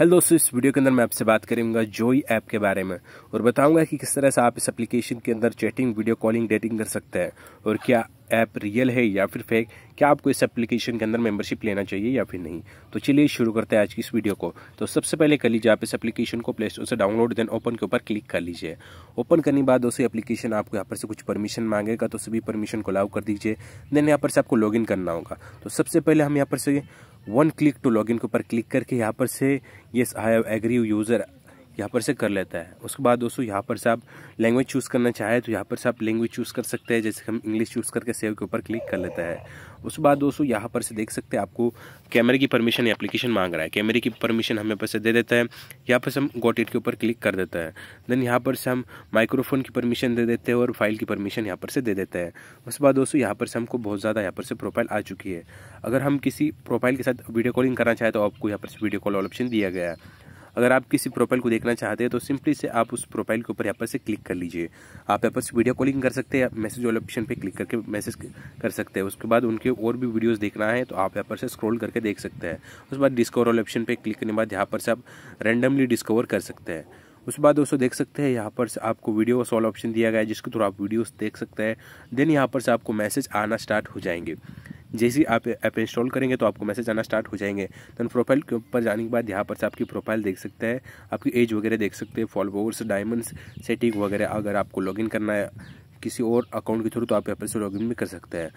hello दोस्तों इस video के अंदर मैं आपसे बात करूंगा जोई ऐप के बारे में और बताऊंगा कि किस तरह से आप इस एप्लीकेशन के अंदर चैटिंग वीडियो कॉलिंग डेटिंग कर सकते हैं और क्या ऐप रियल है या फिर फेक क्या आपको इस एप्लीकेशन के अंदर मेंबरशिप लेना चाहिए या फिर नहीं तो चलिए शुरू करते हैं आज की इस वीडियो को तो सबसे पहले कर लीजिए आप इस एप्लीकेशन को प्ले स्टोर से डाउनलोड देन ओपन के ऊपर क्लिक कर लीजिए ओपन करने बाद दोस्तों एप्लीकेशन आपको यहाँ पर से कुछ परमिशन मांगेगा तो सभी परमिशन को अलाउ कर दीजिए देन यहाँ पर से आपको लॉग करना होगा तो सबसे पहले हम यहाँ पर से वन क्लिक टू लॉगिन के ऊपर क्लिक करके यहाँ पर से yes I have agree user यहाँ पर से कर लेता है उसके बाद दोस्तों यहाँ पर से आप लैंग्वेज चूज़ करना चाहें तो यहाँ पर से आप लैंग्वेज चूज़ कर सकते हैं जैसे हम इंग्लिश चूज़ करके सेव के ऊपर क्लिक कर लेता है उसके बाद दोस्तों यहाँ पर से देख सकते हैं आपको कैमरे की परमिशन एप्लीकेशन मांग रहा है कैमरे की परमिशन हमें पर से दे देता है यहाँ पर से हम गोट इट के ऊपर क्लिक कर देता है देन यहाँ पर से हम माइक्रोफोन की परमिशन दे देते हैं और फाइल की परमिशन यहाँ पर से दे देते हैं उसके बाद दोस्तों यहाँ पर से हमको बहुत ज़्यादा यहाँ पर से प्रोफाइल आ चुकी है अगर हम किसी प्रोफाइल के साथ वीडियो कॉलिंग करना चाहें तो आपको यहाँ पर से वीडियो कॉल ऑप्शन दिया गया है अगर आप किसी प्रोफाइल को देखना चाहते हैं तो सिंपली से आप उस प्रोफाइल के ऊपर यहाँ पर से क्लिक कर लीजिए आप यहाँ पर से वीडियो कॉलिंग कर सकते हैं मैसेज वाले ऑप्शन पर क्लिक करके मैसेज कर सकते हैं उसके बाद उनके और भी वीडियोज़ देखना है तो आप यहाँ पर से स्क्रोल करके देख सकते हैं उसके बाद डिस्कवर वाले ऑप्शन पर क्लिक करने के बाद यहाँ पर से आप रेंडमली डिस्कवर कर सकते हैं उसके बाद दोस्तों देख सकते हैं यहाँ पर से आपको वीडियो सॉल ऑप्शन दिया गया है जिसके थ्रू आप वीडियोस देख सकते हैं देन यहाँ पर से आपको मैसेज आना स्टार्ट हो जाएंगे जैसे आप ऐप इंस्टॉल करेंगे तो आपको मैसेज आना स्टार्ट हो जाएंगे दैन तो प्रोफाइल के ऊपर जाने के बाद यहाँ पर से आपकी प्रोफाइल देख सकते हैं आपकी एज वगैरह देख सकते हैं फॉलोवर्स डायमंड्स सेटिंग वगैरह अगर आपको लॉगिन करना है किसी और अकाउंट के थ्रू तो आप यहाँ पर से लॉगिन भी कर सकते हैं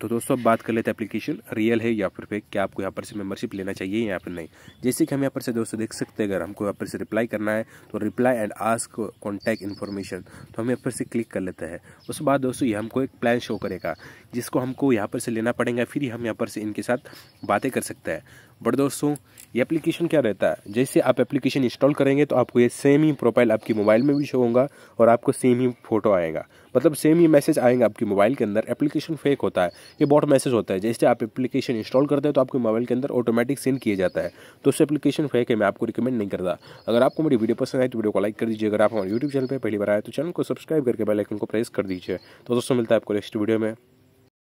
तो दोस्तों अब बात कर लेते हैं एप्लीकेशन रियल है या फिर फेक क्या आपको यहाँ पर से मेंबरशिप लेना चाहिए या फिर नहीं जैसे कि हम यहाँ पर से दोस्तों देख सकते हैं अगर हमको यहाँ पर से रिप्लाई करना है तो reply and ask contact information तो हम यहाँ पर से क्लिक कर लेते हैं उसके बाद दोस्तों ये हमको एक प्लान शो करेगा जिसको हमको यहाँ पर से लेना पड़ेगा फिर हम यहाँ पर से इनके साथ बातें कर सकते हैं बट दोस्तों ये एप्लीकेशन क्या रहता है जैसे आप एप्लीकेशन इंस्टॉल करेंगे तो आपको ये सेम ही प्रोफाइल आपके मोबाइल में भी शो होगा और आपको सेम ही फोटो आएगा मतलब सेम ही मैसेज आएगा आपके मोबाइल के अंदर एप्लीकेशन फेक होता होता है ये बॉट मैसेज होता है जैसे आप एप्लीकेशन इंस्टॉल करते हैं तो आपके मोबाइल के अंदर ऑटोमेटिक सेंड किया जाता है तो उस एप्लीकेशन फेक है मैं आपको रिकमेंड नहीं करता अगर आपको मेरी वीडियो पसंद आए तो वीडियो को लाइक कर दीजिए अगर आप हमारे यूट्यूब चैनल पर पहली बार आए तो चैनल को सब्सक्राइब करके बेलाइकन को प्रेस कर दीजिए तो दोस्तों मिलता है आपको नेक्स्ट वीडियो में